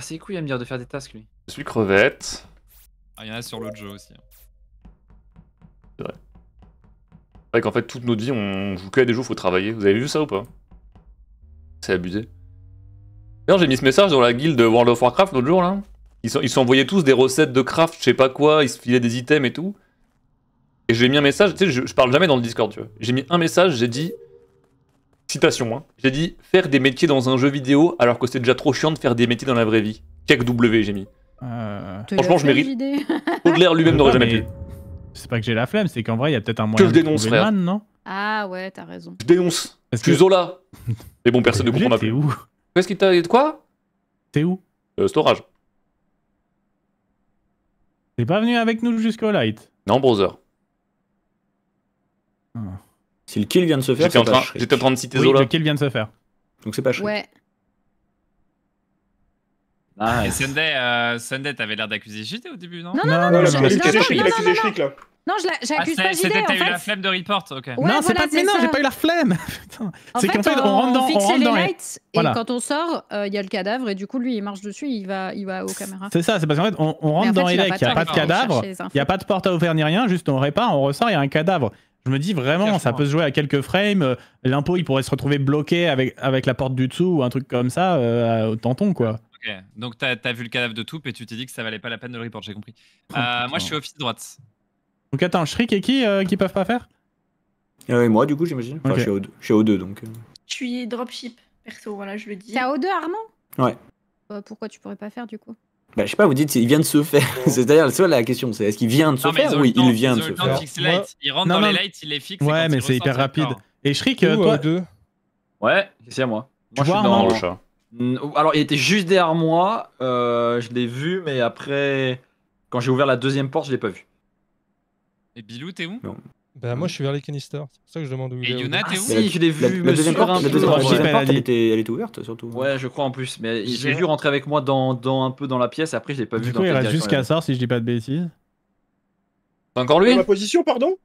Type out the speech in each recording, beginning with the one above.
C'est les couilles à me dire de faire des tasks, lui. Je suis crevette. Ah, il y en a sur l'autre jeu aussi. Hein. C'est vrai. qu'en fait, toute notre vie, on joue que des jeux faut travailler. Vous avez vu ça ou pas C'est abusé. D'ailleurs, j'ai mis ce message dans la guilde World of Warcraft l'autre jour, là. Ils sont envoyés tous des recettes de craft, je sais pas quoi, ils se filaient des items et tout. Et j'ai mis un message, tu sais, je, je, parle jamais dans le Discord, tu vois. J'ai mis un message, j'ai dit citation, hein. j'ai dit faire des métiers dans un jeu vidéo alors que c'est déjà trop chiant de faire des métiers dans la vraie vie. Kek W, j'ai mis. Euh, Franchement, je mérite. l'air lui-même n'aurait jamais C'est pas que j'ai la flemme, c'est qu'en vrai, il y a peut-être un moyen. Que je dénonce, frère. Man, non ah ouais, t'as raison. Je dénonce. Je suis Zola. Mais bon, personne ne comprend ma T'es où Qu'est-ce qui t'a. Quoi T'es où euh, Storage. T'es pas venu avec nous jusqu'au light Non, brother. Oh. Si le kill vient de se faire, J'étais en, train- j'étais en train de citer le kill vient de se faire. Donc c'est pas Shrek. Ouais. Et Sunday, euh, Sunday t'avais l'air d'accuser JT au début, non, Non, non, non, non, non, non, non, non, non, je ah, j'accuse pas JT c'était- T'as eu la flemme de report, ok. non, pas. Mais non, j'ai pas eu la flemme. Putain. En C'est fait, on rentre dans, on rentre les dans lights et quand on sort, euh, il y a le cadavre et du coup, lui, il marche dessus, il va, il va aux caméras. C'est ça, c'est parce qu'en fait, on, rentre dans les il n'y a pas de cadavre, il n'y a pas de porte à ouvrir ni rien, juste on répare, on ressort, il y a un cadavre. Je me dis vraiment, ça peut se jouer à quelques frames. Euh, l'impôt, il pourrait se retrouver bloqué avec, avec la porte du dessous ou un truc comme ça euh, au tanton, quoi. Ok, donc t'as vu le cadavre de Toup et tu t'es dit que ça valait pas la peine de le report, j'ai compris. Euh, moi, je suis office droite. Donc attends, Shrik et qui qui peuvent pas faire moi, du coup, j'imagine. Enfin, je, suis O2, donc. Je suis dropship, perso, voilà, je le dis. T'as O2, Armand Ouais. Bah, pourquoi tu pourrais pas faire, du coup bah, je sais pas, vous dites, il vient de se faire. cest d'ailleurs, dire c'est la question, c'est est-ce qu'il vient de se faire Oui, il vient de se faire. Il rentre non, dans non. les lights, il les fixe. Ouais, mais c'est hyper rapide. Et Shriek, toi. Euh, deux. Ouais, c'est à moi. Moi, je suis dans le chat. Alors, il était juste derrière moi. Euh, je l'ai vu, mais après, quand j'ai ouvert la deuxième porte, je l'ai pas vu. Et Bilou, t'es où bah, moi, je suis vers les canisters. C'est ça que je demande où il est. Et où ah, Si, je l'ai vu. La, deuxième porte, la elle, était, elle ouverte, surtout. Ouais, je crois en plus. Mais j'ai vu rentrer avec moi dans, dans, un peu dans la pièce. Après, je l'ai pas vu. Du coup, il reste jusqu'à ça, si je dis pas de bêtises. encore lui Dans ma position, pardon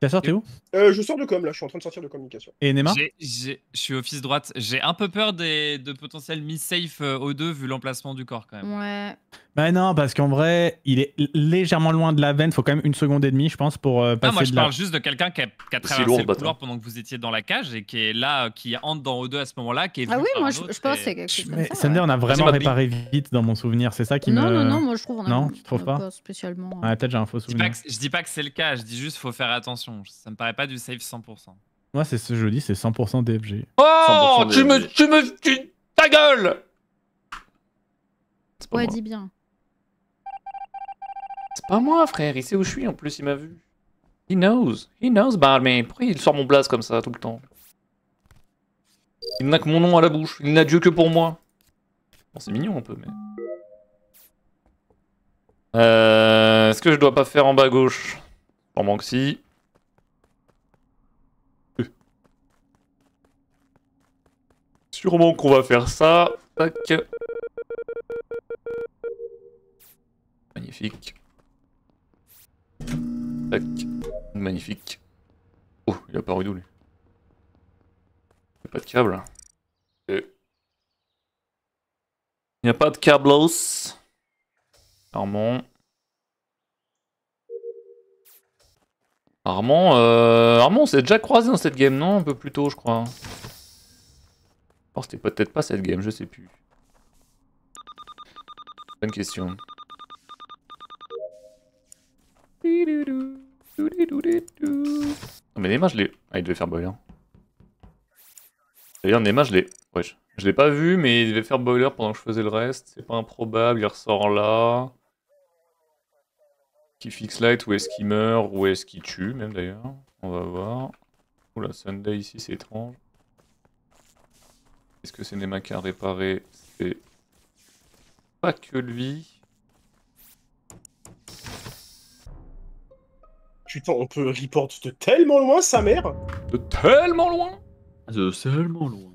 T'as sorti où euh, Je sors de com, là, je suis en train de sortir de communication. Et Nema Je suis office droite. J'ai un peu peur des, de potentiel miss safe O2 euh, vu l'emplacement du corps quand même. Ouais. Bah non, parce qu'en vrai, il est légèrement loin de la veine. Faut quand même une seconde et demie, je pense, pour passer. Euh, non, moi je parle juste de quelqu'un qui a, qui a traversé lourd, le couloir pendant que vous étiez dans la cage et qui est là, qui entre dans O2 à ce moment-là. Qui est ah oui, moi je, pense que c'est quelque chose. on a vraiment réparé vite dans mon souvenir. C'est ça qui me. Non, non, non, moi je trouve. non, tu trouves pas, spécialement. Hein. peut-être j'ai un faux souvenir. Je dis pas que c'est le cas, je dis juste faut faire attention ça me paraît pas du safe 100%. Moi, c'est ce dis c'est 100% DFG. Oh, tu me, tu me, ta gueule. Ouais, dis bien. C'est pas moi, frère. Il sait où je suis en plus. Il m'a vu. He knows. He knows about bah, me. Pourquoi il sort mon blaze comme ça tout le temps Il n'a que mon nom à la bouche. Il n'a Dieu que pour moi. Bon, c'est mignon un peu, mais. Euh, est-ce que je dois pas faire en bas gauche en manque si. sûrement qu'on va faire ça. Tac. Magnifique. Tac. Magnifique. Oh, il a pas d'où lui Il n'y a pas de câble. Il n'y a pas de câbles. Armand. Armand, euh, Armand on s'est déjà croisé dans cette game, non Un peu plus tôt, je crois. Oh, c'était peut-être pas cette game, je sais plus. Bonne question. Non mais Neymar, je l'ai. Ah, il devait faire boiler. Hein. D'ailleurs, Neymar, je l'ai. Ouais, je, l'ai pas vu, mais il devait faire boiler pendant que je faisais le reste. C'est pas improbable, il ressort là. Qui fixe light, où est-ce qu'il meurt, où est-ce qu'il tue, même d'ailleurs. On va voir. Oula, Sunday ici, c'est étrange. Est-ce que c'est des à réparer C'est pas que lui. Putain, on peut report de tellement loin, sa mère De tellement loin De tellement loin.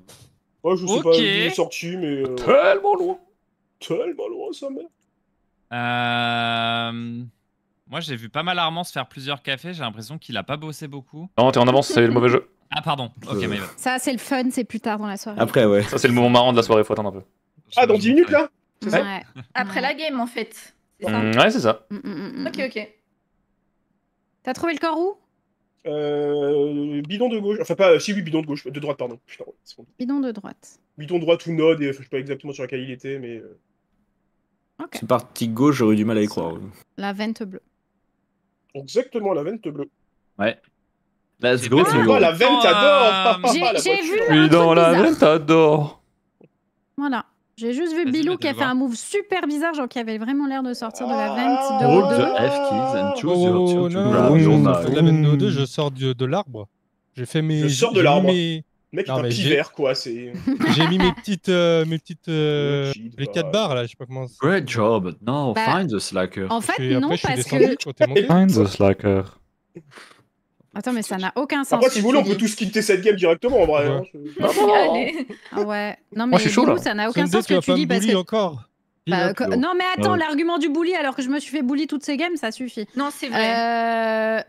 Oh je sais pas il est sorti, mais... Euh, tellement loin Tellement loin, sa mère Euh... Moi, j'ai vu pas mal Armand se faire plusieurs cafés, j'ai l'impression qu'il a pas bossé beaucoup. Non, t'es en avance, c'est le mauvais jeu. Ah, pardon. Ok, euh. Ça, c'est le fun, c'est plus tard dans la soirée. Après, ouais. Ça, c'est le moment marrant de la soirée, faut attendre un peu. Ah, dans 10 minutes là Après la game, en fait. Mm, ouais, c'est ça. Mm, mm, ok, ok. T'as trouvé le corps où euh, bidon de gauche, enfin pas, euh, si oui, bidon de gauche, de droite, pardon. bidon de droite. Bidon de droite ou node, je sais pas exactement sur laquelle il était, mais. Okay. C'est parti gauche, j'aurais du mal à y croire. La vente bleue. Exactement, la vente bleue. Ouais. Let's go, Théo. la veine J'ai vu Je suis dans la veine t'adore Voilà. J'ai juste vu Bilou qui a fait un move super bizarre, genre qui avait vraiment l'air de sortir de la veine. Hold ah. the F-keys and choose your journal. Oh, la veine 2 je sors de l'arbre. J'ai fait mes... Je sors de l'arbre. Mec, non, un pivert, quoi. J'ai mis mes petites, euh, mes petites, euh, les 4 bah. barres là. Je sais pas comment. Great job. No, bah, find the slacker. En fait, non, après, parce que. Find the slacker. Attends, mais ça n'a aucun sens. Après, si vous voulez, on peut tous quitter cette game directement, en vrai. Ouais. Hein, hein. ah ouais. Non, mais du ça n'a aucun sens que tu dis parce encore. Bah, non mais attends, l'argument du bully alors que je me suis fait bully toutes ces games, ça suffit. Non c'est vrai.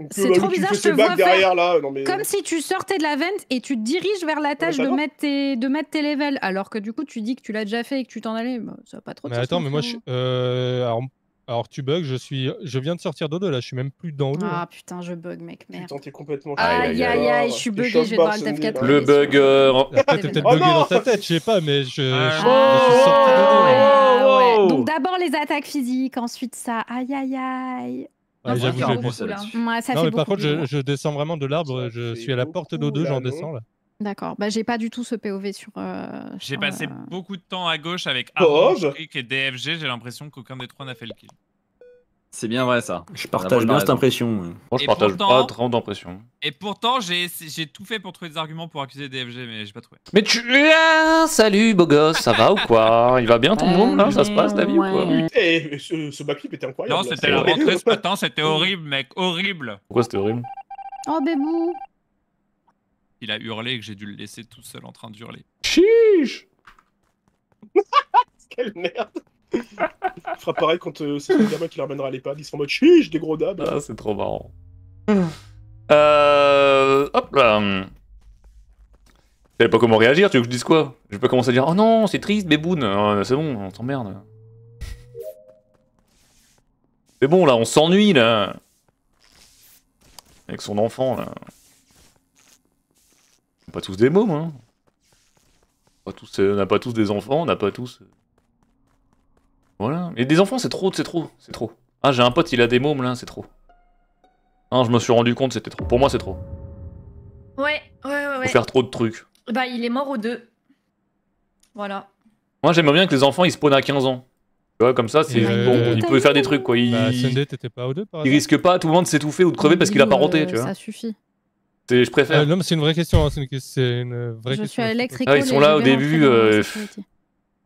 Euh, c'est trop bizarre, je te vois faire... Euh, comme si tu sortais de la vente et tu te diriges vers la tâche de, mettre tes... de mettre tes levels alors que du coup tu dis que tu l'as déjà fait et que tu t'en allais, bah, ça va pas trop. Mais attends, mais moi je... Euh, alors, alors tu bugs, je suis, je viens de sortir d'Odo là, je suis même plus dans l'eau. Hein. Ah putain, je bug, mec, merde. Putain, t'es complètement. Aïe aïe aïe, je suis bugué, je vais dans le F4. Le bug. t'es euh, peut-être oh dans ta tête, je sais pas, mais je, ah, suis sorti de ah, Ouais. Ah, ouais. Donc d'abord les attaques physiques, ensuite ça, aïe aïe aïe. Ouais, J'avoue, j'ai ça là. Ouais, ça non, fait mais par contre, je, descends vraiment de l'arbre, je suis à la porte d'Odo 2, j'en descends là. D'accord. Bah, j'ai pas du tout ce POV sur. Euh, j'ai passé euh, beaucoup de temps à gauche avec Aaron, et DFG. J'ai l'impression qu'aucun des trois n'a fait le kill. C'est bien vrai ça. Je partage bien cette impression. Moi, je partage pas trop d'impression. Et pourtant, j'ai j'ai tout fait pour trouver des arguments pour accuser DFG, mais j'ai pas trouvé. Mais tu. Ah, salut, beau gosse, ça va ou quoi Il va bien ton monde là Ça se passe, ta ou quoi eh, ce, backflip était incroyable. Non, c'était la rentrée ce matin, c'était horrible, mec, horrible. Pourquoi c'était horrible Oh, bébou il a hurlé et que j'ai dû le laisser tout seul en train d'hurler. Chiche Quelle merde Il fera pareil quand euh, c'est le gamin qui le ramènera à l'EHPAD, il sera en mode chiche, des gros dabs. Ah, c'est trop marrant. euh. Hop là savais pas comment réagir, tu veux que je dise quoi Je pas commencer à dire Oh non, c'est triste, béboune euh, !» c'est bon, on t'emmerde. C'est bon, là, on s'ennuie, là Avec son enfant, là pas tous des mômes, hein. Pas tous, euh, on n'a pas tous des enfants, on n'a pas tous. Euh, voilà. Et des enfants, c'est trop, c'est trop, c'est trop. Ah, j'ai un pote, il a des mômes là, c'est trop. je me suis rendu compte, c'était trop. Pour moi, c'est trop. Ouais, ouais, ouais. faire trop de trucs. Bah, il est mort aux deux. Voilà. Moi, j'aimerais bien que les enfants, ils spawnent à 15 ans. Tu comme ça, c'est bon, euh, il peut faire des trucs, quoi. Il... Bah, risque pas tout le monde de s'étouffer ou de crever parce qu'il a pas renté, tu vois. Ça suffit. Je préfère. Euh, non, mais c'est une vraie question. Hein, c'est une... vraie question. Ah, ils sont là au début. Euh,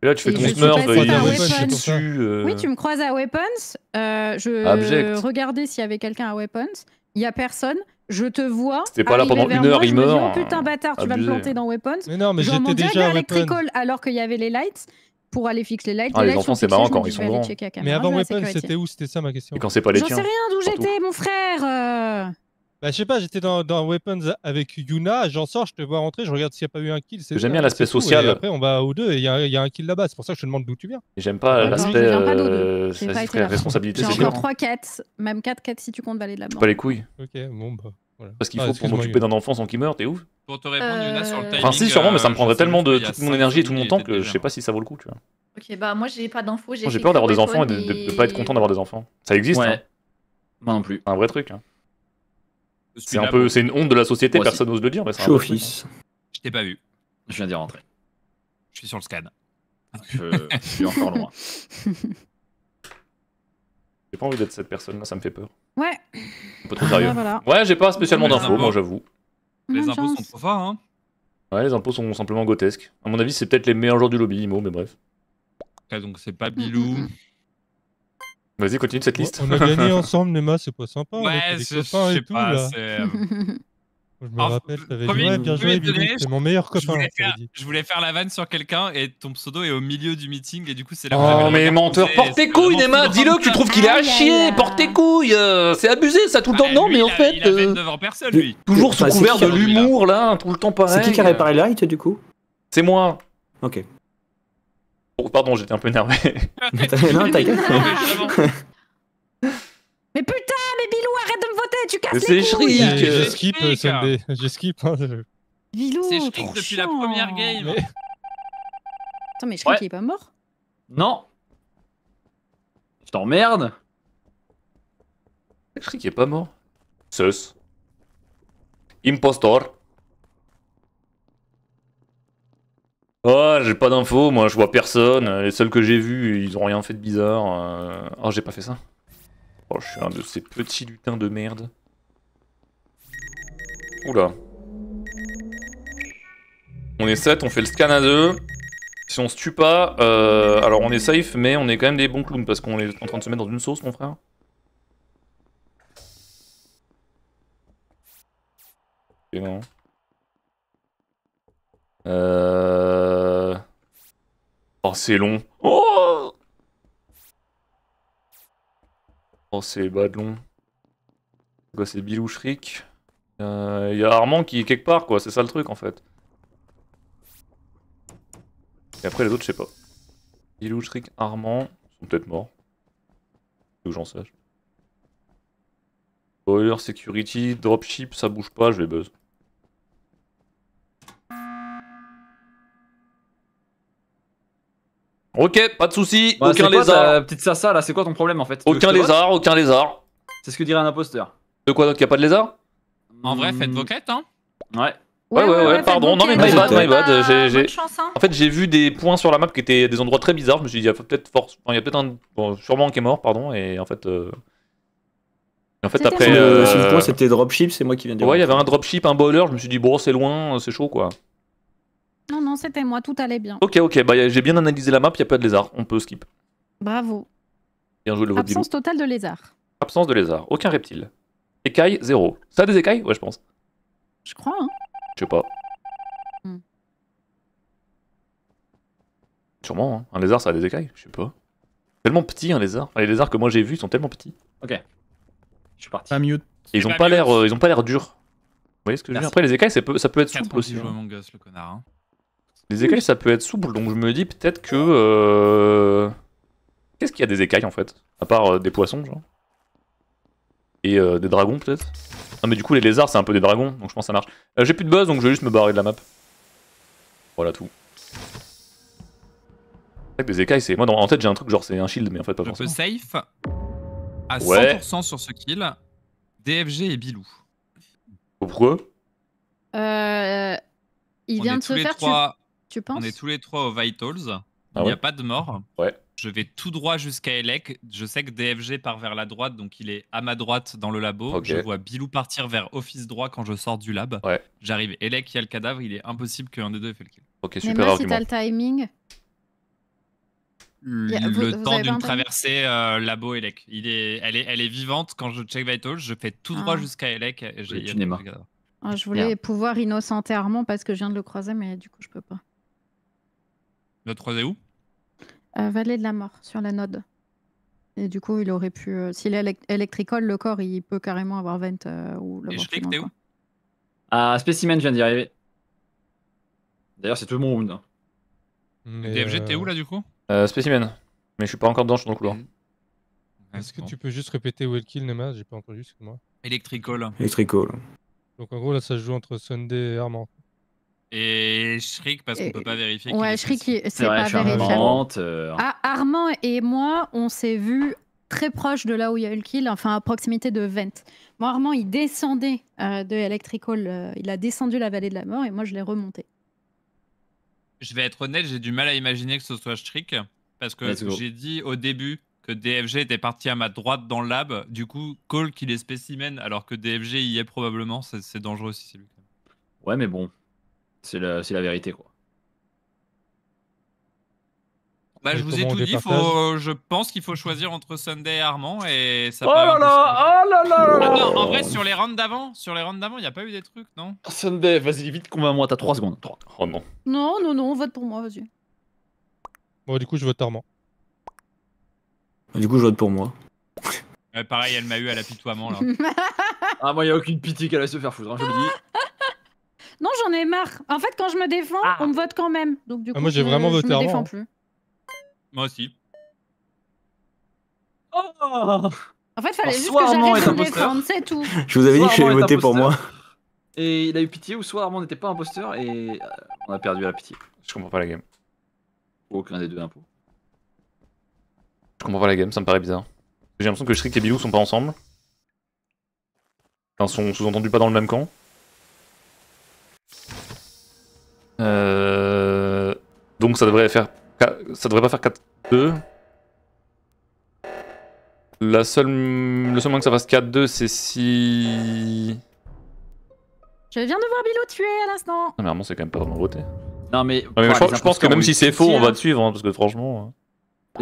Et là, tu fais ton euh, smurf, Oui, tu me croises à Weapons. je ah, regardais s'il y avait quelqu'un à Weapons. Il n'y a personne. Je te vois. C'est pas là pendant une heure, il meurt. Oh, putain, bâtard, tu vas me planter dans Weapons. Mais non, mais j'étais déjà à Weapons. alors qu'il y avait les lights pour aller fixer les lights. Ah, les, enfants, c'est marrant quand ils sont bah, grands. Mais avant Weapons, c'était où C'était ça ma question. Et quand c'est pas les tiens. J'en sais rien d'où j'étais, mon frère. Bah, je sais pas, j'étais dans, dans, Weapons avec Yuna, j'en sors, je te vois rentrer, je regarde s'il n'y a pas eu un kill. J'aime bien l'aspect social. Et après, on va aux deux et il y, a un kill là-bas. C'est pour ça que je te demande d'où tu viens. J'aime pas l'aspect euh, responsabilité. J'ai encore 3, quêtes, même 4, quêtes si tu comptes valer de la Mort. Pas les couilles. Ok, bon bah. Parce qu'il ah, faut pour m'occuper d'un enfant sans qu'il meure, t'es ouf Pour te répondre, Yuna, sur le timing. Euh, enfin, si, sûrement, mais ça euh, me prendrait tellement de toute mon énergie et tout mon temps que je sais pas si ça vaut le coup, tu vois. Ok, bah moi j'ai pas d'infos. J'ai peur d'avoir des enfants et de, pas être content d'avoir des enfants. Ça existe, ouais. Hein. Moi non plus. Un vrai truc. Hein. C'est un peu, c'est une honte de la société, personne n'ose le dire. Mais je suis office. Je t'ai pas vu. Je viens d'y rentrer. Je suis sur le scan. Je, suis encore loin. J'ai pas envie d'être cette personne-là, ça me fait peur. Ouais. Un peu trop sérieux. Ouais, j'ai pas spécialement d'infos, moi j'avoue. Les impôts sont trop forts, hein. Ouais, les impôts sont simplement grotesques. À mon avis, c'est peut-être les meilleurs joueurs du lobby, Imo, mais bref. donc c'est pas mm, mm, Bilou. Mm, Vas-y, continue cette liste. On a gagné ensemble, Nema, c'est pas sympa. Ouais, je sais pas. Tout, euh, Je me ah, rappelle, t'avais dit, ouais, bien joué, c'est mon meilleur copain. Je voulais, faire, la vanne sur quelqu'un et ton pseudo est au milieu du meeting et du coup, c'est là où Oh, mais menteur, porte tes couilles, Nema, dis-le que tu trouves qu'il est ah à chier, porte tes couilles, euh, c'est abusé ça tout le ah, temps. non, mais en fait. Il euh, lui. Toujours bah, sous couvert de l'humour, là, tout le temps pareil. C'est qui qui a réparé Light, du coup C'est moi. Ok. Oh, pardon, j'étais un peu énervé. mais putain, mais Bilou, arrête de me voter, tu casses les couilles Je euh. skip, Sunday. Hein. Je skip. Hein. Bilou, C'est Shriek depuis la première game. Attends, mais je crois il est pas mort Non. Je t'emmerde. Shriek est pas mort. Sus. Impostor. Oh, j'ai pas d'infos, moi je vois personne. Les seuls que j'ai vus, ils ont rien fait de bizarre. Euh. Oh, j'ai pas fait ça. Oh, je suis un de ces petits lutins de merde. Oula. On est 7, on fait le scan à 2. Si on se tue pas, euh, alors on est safe, mais on est quand même des bons clowns parce qu'on est en train de se mettre dans une sauce, mon frère. Et non. Euh... Oh, c'est long. Oh, oh c'est bas long. Quoi, c'est Bilou euh, Il y a Armand qui est quelque part, quoi. C'est ça le truc, en fait. Et après, les autres, je sais pas. Bilou Armand, ils sont peut-être morts. Faut que j'en sache. Boiler Security, Dropship, ça bouge pas, je vais buzz. Ok, pas de soucis, bah, aucun lézard. petite sassa là, c'est quoi ton problème en fait Aucun lézard, aucun lézard. C'est ce que dirait un imposteur. De quoi donc y a pas de lézard En vrai, faites hmm. vos quêtes hein Ouais. Ouais, ouais, ouais, pardon. Non, mais my bad, my bad. Hein. En fait, j'ai vu des points sur la map qui étaient des endroits très bizarres. Je me suis dit, il y a peut-être force. il y a peut-être un. Bon, sûrement un qui est mort, pardon. Et en fait. Euh, en fait, après. Euh, euh, si le point c'était dropship, c'est moi qui viens de dire. Ouais, il y avait un dropship, un bowler. Je me suis dit, bon, c'est loin, c'est chaud quoi. Non, non, c'était moi, tout allait bien. Ok, ok, bah, j'ai bien analysé la map, il a pas de lézard, on peut skip. Bravo. Absence totale de lézard. Absence de lézard, aucun reptile. Écailles, zéro. Ça a des écailles Ouais, je pense. Je crois, hein. Je sais pas. Hmm. Sûrement, hein. un lézard ça a des écailles Je sais pas. Tellement petit un lézard. Ah, les lézards que moi j'ai vus sont tellement petits. Ok. Je suis parti. ils ont pas, l'air, euh, pas l'air durs. Vous voyez ce que je veux dire Après les écailles ça peut, être souple aussi. Hein. connard, hein. Les écailles, ça peut être souple, donc je me dis peut-être que. Euh, qu'est-ce qu'il y a des écailles en fait À part euh, des poissons, genre. Et euh, des dragons, peut-être Non, mais du coup, les lézards, c'est un peu des dragons, donc je pense que ça marche. J'ai plus de buzz, donc je vais juste me barrer de la map. Voilà tout. Des écailles, c'est. Moi, en tête, j'ai un truc genre c'est un shield, mais en fait, pas forcément. Le safe à 100% sur ce kill, DFG et Bilou. Pourquoi euh, Il vient de se faire. Trois penses On est tous les trois au Vitals. il ah n'y a pas de mort. Ouais. Je vais tout droit jusqu'à Elec. Je sais que DFG part vers la droite, donc il est à ma droite dans le labo. Je vois Bilou partir vers office droit quand je sors du lab. Ouais. J'arrive. Elec, il y a le cadavre. Il est impossible qu'un des deux ait fait le kill. Ok, super Si t'as le timing. Le, temps d'une traversée euh, labo Elec. Il est, elle, est, elle est vivante quand je check Vitals. Je fais tout droit ah. jusqu'à Elec. Et j'ai, ah, je voulais pouvoir innocenter Armand parce que je viens de le croiser, mais du coup, je peux pas. Notre 3 est où euh, Vallée de la mort, sur la node. Et du coup, il aurait pu. Euh, s'il est le corps, il peut carrément avoir vent euh, ou Et je t'es où Ah, spécimen vient d'y arriver. D'ailleurs, c'est tout le monde. Hein. Mm, t'es euh, où là du coup Spécimen. Mais je suis pas encore dedans, je suis dans le couloir. Mm. Est-ce que tu peux juste répéter où est le kill, Neymar J'ai pas entendu, C'est moi Electrical. Electrical. Donc en gros, là, ça se joue entre Sunday et Armand. Et Shriek, parce qu'on peut pas vérifier. Ouais, Shriek, c'est pas vérifiable. Euh, ah, Armand et moi, on s'est vu très proche de là où il y a eu le kill, enfin à proximité de Vent. Moi, Armand, il descendait euh, de Electrical, euh, il a descendu la vallée de la mort et moi, je l'ai remonté. Je vais être honnête, j'ai du mal à imaginer que ce soit Shriek parce que j'ai dit au début que DFG était parti à ma droite dans le lab, du coup, Cole qu'il est spécimen, alors que DFG y est probablement, c'est dangereux si c'est lui. Ouais, mais bon, c'est la, la, vérité, quoi. Bah, je vous ai tout dit, faut, euh, je pense qu'il faut choisir entre Sunday et Armand et Oh là là, oh là là là ah En vrai, sur les rounds d'avant, sur les rounds d'avant, il n'y a pas eu des trucs, non Sunday, vas-y, vite, convainc-moi, t'as 3 secondes. 3. Oh non. Non, non, non, vote pour moi, vas-y. Bon, du coup, je vote Armand. Ah, du coup, je vote pour moi. pareil, elle m'a eu à l'apitoiement là. ah, moi, il n'y a aucune pitié qu'elle va se faire foutre, hein, je le dis. Non, j'en ai marre. En fait, quand je me défends, ah. on me vote quand même. Donc, du ah, coup, moi, j'ai vraiment voté avant. Hein. plus. Moi aussi. en fait, fallait juste que j'arrête de me défendre, tout. Je vous avais dit que j'allais voter pour moi. Et il a eu pitié, ou soit Armand n'était pas imposteur, et euh, on a perdu à la pitié. Je comprends pas la game. aucun des deux impôts. Je comprends pas la game, ça me paraît bizarre. J'ai l'impression que Shrik et Bilou sont pas ensemble. Enfin, sont sous-entendus pas dans le même camp. Euh, donc ça devrait faire. Ça devrait pas faire 4-2. La seule... Le seul moyen que ça fasse 4-2, c'est si. Je viens de voir Bilo tuer à l'instant. Non, ah, mais vraiment, c'est quand même pas vraiment voté. Non, mais. je, pense que même si c'est faux, on va te hein. suivre, hein, parce que franchement. Hein.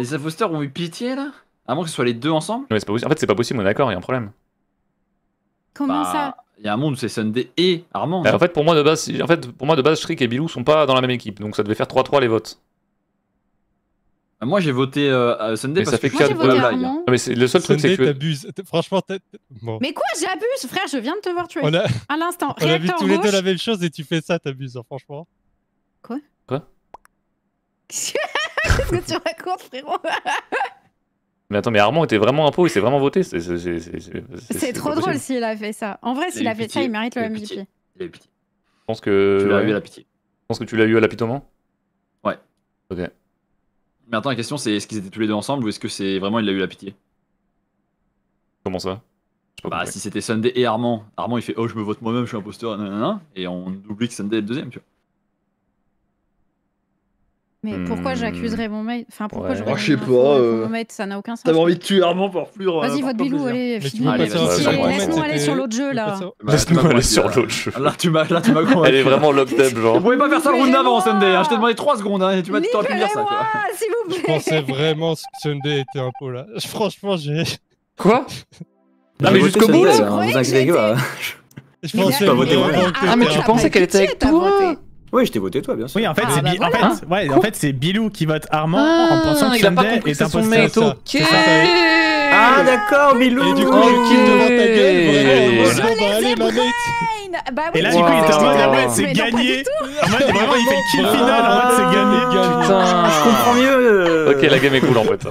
Les imposteurs ont eu pitié là À moins que ce soit les deux ensemble mais En fait, c'est pas possible, on est d'accord, il y a un problème. Comment bah, ça il y a un monde où c'est Sunday et Armand. Bah, en fait, pour moi de base, en fait, pour moi de base, et Bilou sont pas dans la même équipe, donc ça devait faire 3-3 les votes. Bah, moi j'ai voté euh, Sunday parce parce ça fait que 4 mais c'est le seul Sunday, truc c'est que t'abuses. Franchement, bon. Mais quoi, j'abuse, frère, je viens de te voir tuer. On À l'instant. On a vu tous les deux la même chose et tu fais ça, t'abuses, hein, franchement. Quoi Quoi Qu'est-ce que tu racontes, frérot Mais attends, mais Armand était vraiment un impôt, il s'est vraiment voté. C'est trop drôle s'il a fait ça. En vrai, s'il a fait ça, il mérite le MVP. Il a eu pitié. Je pense que. Tu l'as eu à la pitié. Je pense que tu l'as eu à l'apitoiement Ouais. Ok. Mais attends, la question c'est est-ce qu'ils étaient tous les deux ensemble ou est-ce que c'est vraiment il a eu la pitié Comment ça Bah, si c'était Sunday et Armand, Armand il fait Oh, je me vote moi-même, je suis imposteur, et on oublie que Sunday est le deuxième, tu vois. Mais pourquoi hmm. j'accuserais mon maître Enfin, pourquoi je. Oh, je sais pas. Mon euh, maître, ça n'a aucun sens. T'avais envie de tuer Armand pour plus. Euh, Vas-y, votre Bilou, allez, finis. Laisse-nous aller sur l'autre jeu, là. Bah, Laisse-nous aller sur l'autre jeu. Là, tu m'as convaincu. Elle est vraiment l'obdem, genre. Vous pouvez pas faire ça le round d'avant, Sunday. Hein. Je t'ai demandé 3 secondes, hein, et tu m'as dit t'aurais pu dire ça. s'il vous plaît. Je pensais vraiment que Sunday était un pot, là. Franchement, j'ai. Quoi Non, ah, mais jusqu'au bout, là Vous hein, inquiétez pas. Je pensais. Ah, mais tu pensais qu'elle était avec toi oui, je t'ai voté toi, bien sûr. Oui, en fait, c'est Bilou qui vote Armand ah, en pensant que est un à son Ok. Ah d'accord, Bilou. Et du coup, je kill devant ta gueule. Je bah Et là, du coup, il était en mode, ah c'est gagné. En mode, vraiment, il fait le kill ah, final. En mode, c'est gagné, Putain. Je comprends mieux. Euh. Ok, la game est cool en fait.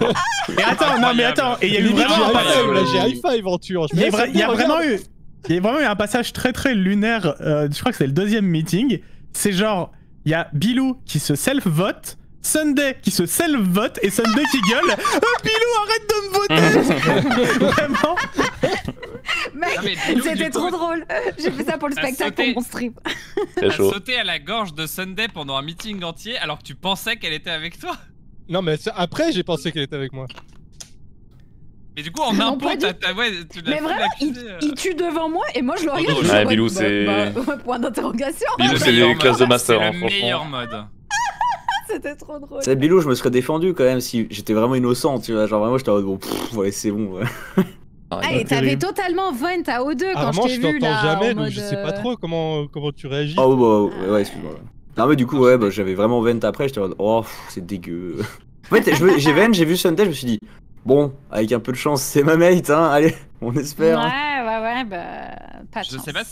Mais attends, non, mais attends. Et il y a eu vraiment un passage. j'ai high five Il y a vraiment eu. Il y a vraiment eu un passage très très lunaire. Euh, je crois que c'est le deuxième meeting c'est genre, il y a Bilou qui se self-vote, Sunday qui se self-vote et Sunday qui gueule oh, Bilou, arrête de me voter Vraiment Mec, c'était trop drôle J'ai fait ça pour le spectacle, pour mon strip. T'as sauté à la gorge de Sunday pendant un meeting entier alors que tu pensais qu'elle était avec toi Non mais après j'ai pensé qu'elle était avec moi. Mais du coup, en impôt, t'as. tu l'as Mais vraiment, euh. il, tue devant moi et moi je le ah, regarde. Ouais, ah, Bilou, c'est. Bah, bah, bah, point d'interrogation. Bilou, c'est les classes de master, en en C'est meilleur mode. Hein, C'était trop drôle. C'est Bilou, je me serais défendu quand même si j'étais vraiment innocent, tu vois. Genre vraiment, j'étais en mode bon, ouais, c'est bon. Ouais. Ah, ah et t'avais totalement vent à O2 quand ah, je t'ai vu là. jamais, donc je sais pas euh, trop comment, comment tu réagis. Ah ouais, excuse-moi. Non, mais du coup, ouais, j'avais vraiment vent après, j'étais en mode oh, c'est dégueu. En fait, j'ai vent, j'ai vu Sunday, je me suis dit Bon, avec un peu de chance, c'est ma mate, hein, allez, on espère. Hein. Ouais, ouais, ouais, bah, pas de chance.